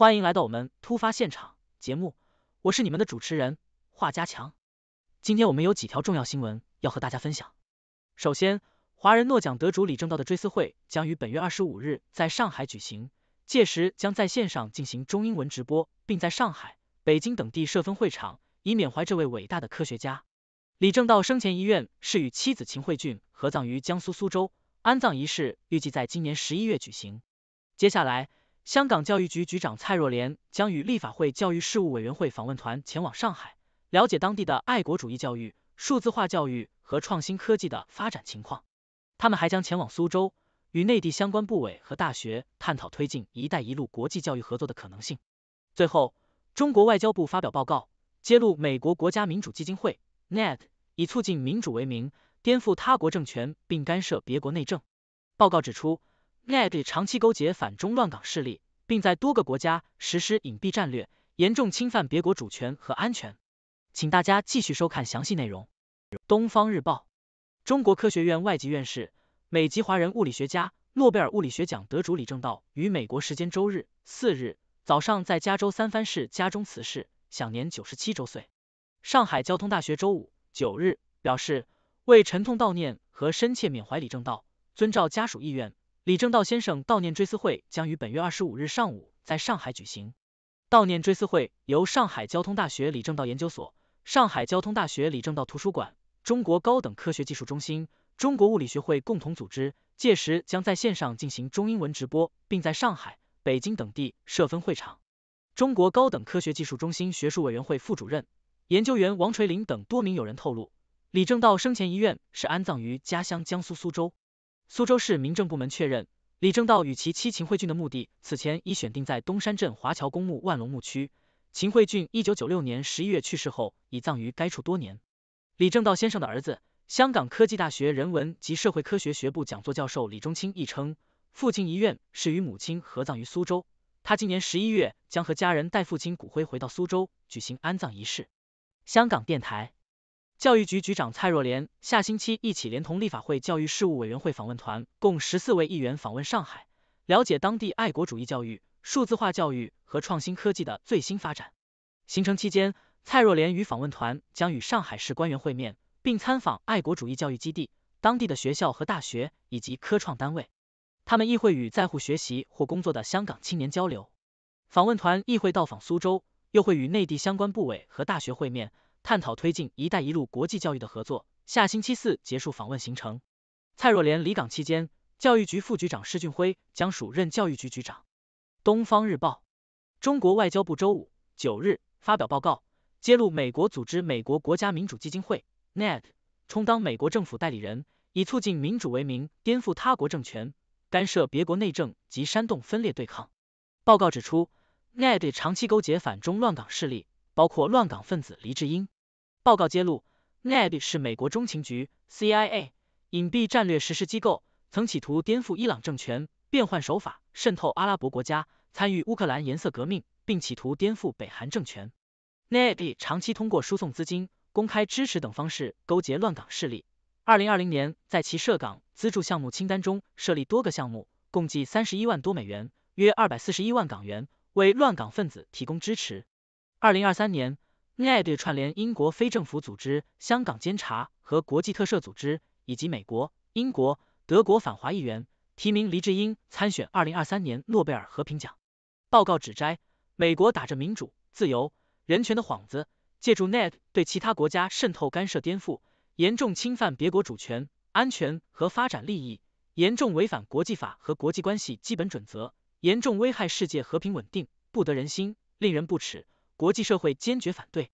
欢迎来到我们突发现场节目，我是你们的主持人华家强。今天我们有几条重要新闻要和大家分享。首先，华人诺奖得主李政道的追思会将于本月二十五日在上海举行，届时将在线上进行中英文直播，并在上海、北京等地设分会场，以缅怀这位伟大的科学家。李政道生前遗愿是与妻子秦惠俊合葬于江苏苏州，安葬仪式预计在今年十一月举行。接下来。香港教育局局长蔡若莲将与立法会教育事务委员会访问团前往上海，了解当地的爱国主义教育、数字化教育和创新科技的发展情况。他们还将前往苏州，与内地相关部委和大学探讨推进“一带一路”国际教育合作的可能性。最后，中国外交部发表报告，揭露美国国家民主基金会 （NED） 以促进民主为名，颠覆他国政权并干涉别国内政。报告指出。Net 长期勾结反中乱港势力，并在多个国家实施隐蔽战略，严重侵犯别国主权和安全。请大家继续收看详细内容。东方日报，中国科学院外籍院士、美籍华人物理学家、诺贝尔物理学奖得主李政道于美国时间周日四日早上在加州三藩市家中辞世，享年九十七周岁。上海交通大学周五九日表示，为沉痛悼念和深切缅怀李政道，遵照家属意愿。李政道先生悼念追思会将于本月二十五日上午在上海举行。悼念追思会由上海交通大学李政道研究所、上海交通大学李政道图书馆、中国高等科学技术中心、中国物理学会共同组织。届时将在线上进行中英文直播，并在上海、北京等地设分会场。中国高等科学技术中心学术委员会副主任、研究员王垂林等多名友人透露，李政道生前遗愿是安葬于家乡江苏苏州。苏州市民政部门确认，李正道与其妻秦慧俊的墓地此前已选定在东山镇华侨公墓万隆墓区。秦慧俊一九九六年十一月去世后，已葬于该处多年。李正道先生的儿子、香港科技大学人文及社会科学学部讲座教授李中清亦称，父亲遗愿是与母亲合葬于苏州。他今年十一月将和家人带父亲骨灰回到苏州，举行安葬仪式。香港电台。教育局局长蔡若莲下星期一起，连同立法会教育事务委员会访问团，共十四位议员访问上海，了解当地爱国主义教育、数字化教育和创新科技的最新发展。行程期间，蔡若莲与访问团将与上海市官员会面，并参访爱国主义教育基地、当地的学校和大学以及科创单位。他们亦会与在沪学习或工作的香港青年交流。访问团亦会到访苏州，又会与内地相关部委和大学会面。探讨推进“一带一路”国际教育的合作。下星期四结束访问行程。蔡若莲离港期间，教育局副局长施俊辉将署任教育局长。东方日报，中国外交部周五九日发表报告，揭露美国组织美国国家民主基金会 （NED） 充当美国政府代理人，以促进民主为名颠覆他国政权、干涉别国内政及煽动分裂对抗。报告指出，NED 长期勾结反中乱港势力。包括乱港分子黎智英。报告揭露 n a d 是美国中情局 （CIA） 隐蔽战略实施机构，曾企图颠覆伊朗政权，变换手法渗透阿拉伯国家，参与乌克兰颜色革命，并企图颠覆北韩政权。n a d 长期通过输送资金、公开支持等方式勾结乱港势力。二零二零年，在其涉港资助项目清单中设立多个项目，共计三十一万多美元，约二百四十一万港元，为乱港分子提供支持。二零二三年，NED 串联英国非政府组织、香港监察和国际特赦组织，以及美国、英国、德国反华议员，提名黎智英参选二零二三年诺贝尔和平奖。报告指摘，美国打着民主、自由、人权的幌子，借助 NED 对其他国家渗透、干涉、颠覆，严重侵犯别国主权、安全和发展利益，严重违反国际法和国际关系基本准则，严重危害世界和平稳定，不得人心，令人不齿。国际社会坚决反对，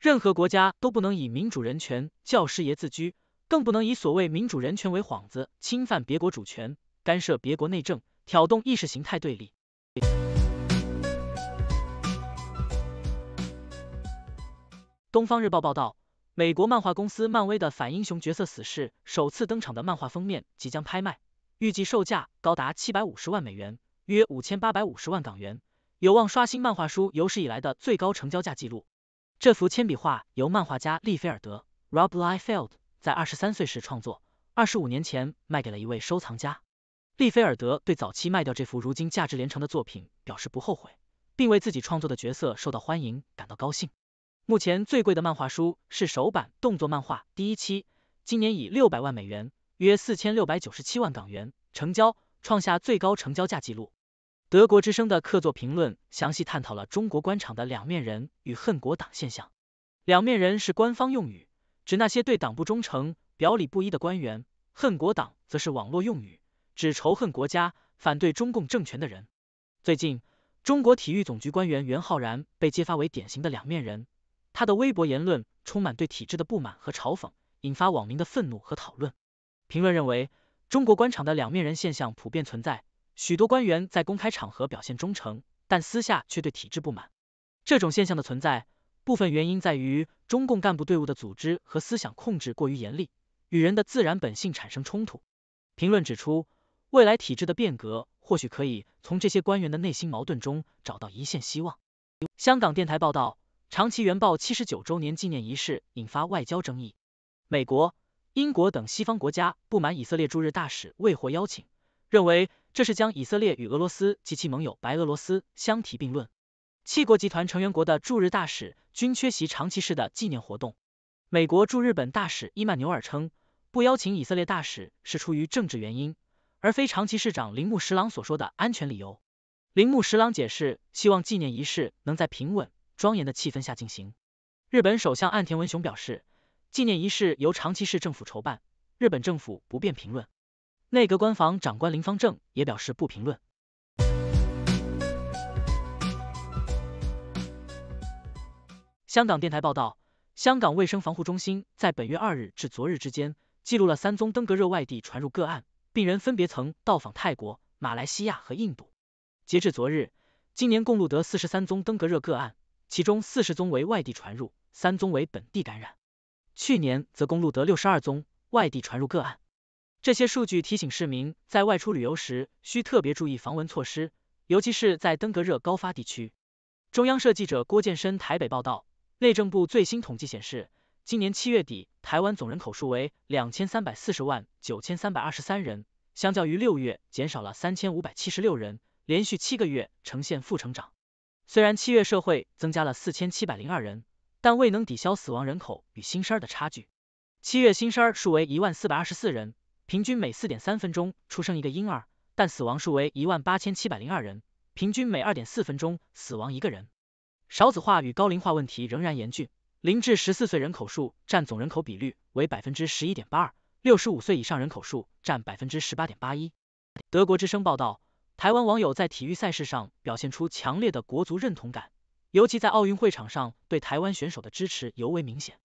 任何国家都不能以民主人权教师爷自居，更不能以所谓民主人权为幌子侵犯别国主权、干涉别国内政、挑动意识形态对立。东方日报报道，美国漫画公司漫威的反英雄角色死侍首次登场的漫画封面即将拍卖，预计售价高达七百五十万美元，约五千八百五十万港元。有望刷新漫画书有史以来的最高成交价记录。这幅铅笔画由漫画家利菲尔德 （Rob Liefeld） 在二十三岁时创作，二十五年前卖给了一位收藏家。利菲尔德对早期卖掉这幅如今价值连城的作品表示不后悔，并为自己创作的角色受到欢迎感到高兴。目前最贵的漫画书是首版动作漫画第一期，今年以六百万美元（约四千六百九十七万港元）成交，创下最高成交价记录。德国之声的客座评论详细探讨了中国官场的两面人与恨国党现象。两面人是官方用语，指那些对党不忠诚、表里不一的官员；恨国党则是网络用语，指仇恨国家、反对中共政权的人。最近，中国体育总局官员袁浩然被揭发为典型的两面人，他的微博言论充满对体制的不满和嘲讽，引发网民的愤怒和讨论。评论认为，中国官场的两面人现象普遍存在。许多官员在公开场合表现忠诚，但私下却对体制不满。这种现象的存在，部分原因在于中共干部队伍的组织和思想控制过于严厉，与人的自然本性产生冲突。评论指出，未来体制的变革或许可以从这些官员的内心矛盾中找到一线希望。香港电台报道，长崎原报七十九周年纪念仪式引发外交争议，美国、英国等西方国家不满以色列驻日大使未获邀请，认为。这是将以色列与俄罗斯及其盟友白俄罗斯相提并论。七国集团成员国的驻日大使均缺席长崎市的纪念活动。美国驻日本大使伊曼纽尔称，不邀请以色列大使是出于政治原因，而非长崎市长铃木十郎所说的安全理由。铃木十郎解释，希望纪念仪式能在平稳、庄严的气氛下进行。日本首相岸田文雄表示，纪念仪式由长崎市政府筹办，日本政府不便评论。内阁官房长官林方正也表示不评论。香港电台报道，香港卫生防护中心在本月二日至昨日之间记录了三宗登革热外地传入个案，病人分别曾到访泰国、马来西亚和印度。截至昨日，今年共录得四十三宗登革热个案，其中四十宗为外地传入，三宗为本地感染。去年则共录得六十二宗外地传入个案。这些数据提醒市民，在外出旅游时需特别注意防蚊措施，尤其是在登革热高发地区。中央社记者郭建深台北报道，内政部最新统计显示，今年七月底台湾总人口数为两千三百四十万九千三百二十三人，相较于六月减少了三千五百七十六人，连续七个月呈现负成长。虽然七月社会增加了四千七百零二人，但未能抵消死亡人口与新生儿的差距。七月新生儿数为一万四百二十四人。平均每四点三分钟出生一个婴儿，但死亡数为一万八千七百零二人，平均每二点四分钟死亡一个人。少子化与高龄化问题仍然严峻，零至十四岁人口数占总人口比率为百分之十一点八二，六十五岁以上人口数占百分之十八点八一。德国之声报道，台湾网友在体育赛事上表现出强烈的国足认同感，尤其在奥运会场上对台湾选手的支持尤为明显。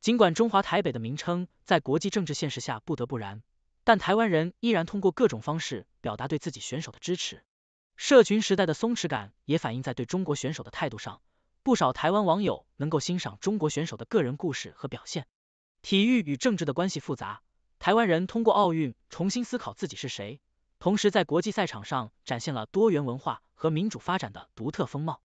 尽管中华台北的名称在国际政治现实下不得不然。但台湾人依然通过各种方式表达对自己选手的支持，社群时代的松弛感也反映在对中国选手的态度上。不少台湾网友能够欣赏中国选手的个人故事和表现。体育与政治的关系复杂，台湾人通过奥运重新思考自己是谁，同时在国际赛场上展现了多元文化和民主发展的独特风貌。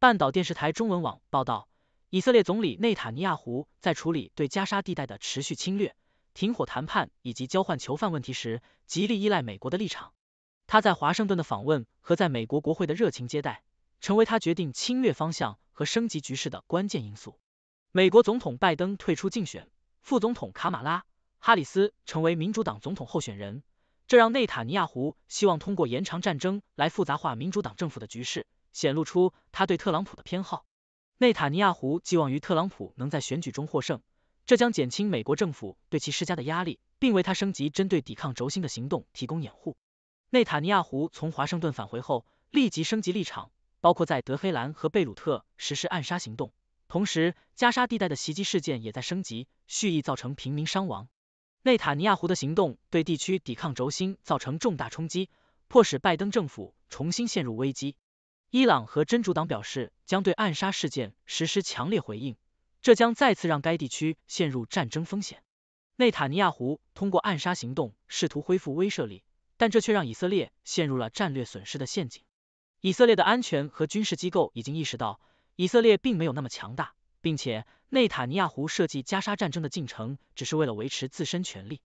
半岛电视台中文网报道。以色列总理内塔尼亚胡在处理对加沙地带的持续侵略、停火谈判以及交换囚犯问题时，极力依赖美国的立场。他在华盛顿的访问和在美国国会的热情接待，成为他决定侵略方向和升级局势的关键因素。美国总统拜登退出竞选，副总统卡马拉·哈里斯成为民主党总统候选人，这让内塔尼亚胡希望通过延长战争来复杂化民主党政府的局势，显露出他对特朗普的偏好。内塔尼亚胡寄望于特朗普能在选举中获胜，这将减轻美国政府对其施加的压力，并为他升级针对抵抗轴心的行动提供掩护。内塔尼亚胡从华盛顿返回后，立即升级立场，包括在德黑兰和贝鲁特实施暗杀行动，同时加沙地带的袭击事件也在升级，蓄意造成平民伤亡。内塔尼亚胡的行动对地区抵抗轴心造成重大冲击，迫使拜登政府重新陷入危机。伊朗和真主党表示将对暗杀事件实施强烈回应，这将再次让该地区陷入战争风险。内塔尼亚胡通过暗杀行动试图恢复威慑力，但这却让以色列陷入了战略损失的陷阱。以色列的安全和军事机构已经意识到，以色列并没有那么强大，并且内塔尼亚胡设计加沙战争的进程只是为了维持自身权利。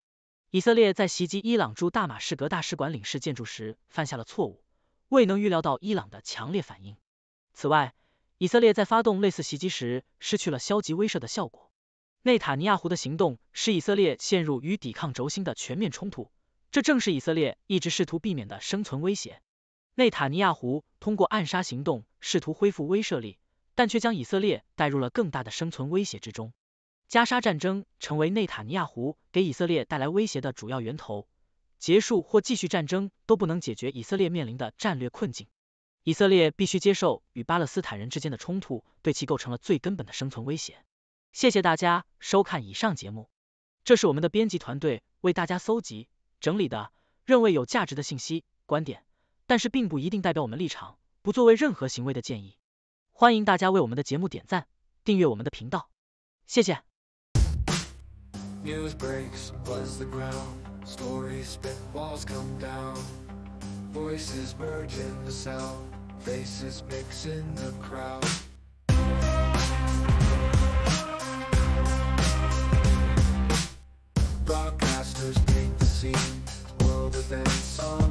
以色列在袭击伊朗驻大马士革大使馆领事建筑时犯下了错误。未能预料到伊朗的强烈反应。此外，以色列在发动类似袭击时失去了消极威慑的效果。内塔尼亚胡的行动使以色列陷入与抵抗轴心的全面冲突，这正是以色列一直试图避免的生存威胁。内塔尼亚胡通过暗杀行动试图恢复威慑力，但却将以色列带入了更大的生存威胁之中。加沙战争成为内塔尼亚胡给以色列带来威胁的主要源头。结束或继续战争都不能解决以色列面临的战略困境。以色列必须接受与巴勒斯坦人之间的冲突对其构成了最根本的生存威胁。谢谢大家收看以上节目，这是我们的编辑团队为大家搜集整理的认为有价值的信息观点，但是并不一定代表我们立场，不作为任何行为的建议。欢迎大家为我们的节目点赞、订阅我们的频道，谢谢。Stories spit, walls come down Voices merge in the sound Faces mix in the crowd Broadcasters paint the scene World events on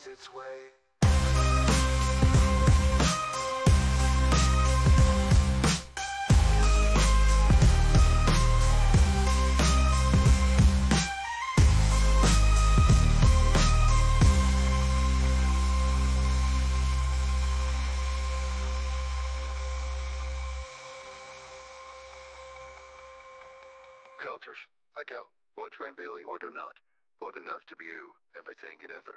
finds its way. cultures. I go, what Billy or do not, But enough to be you, everything and ever.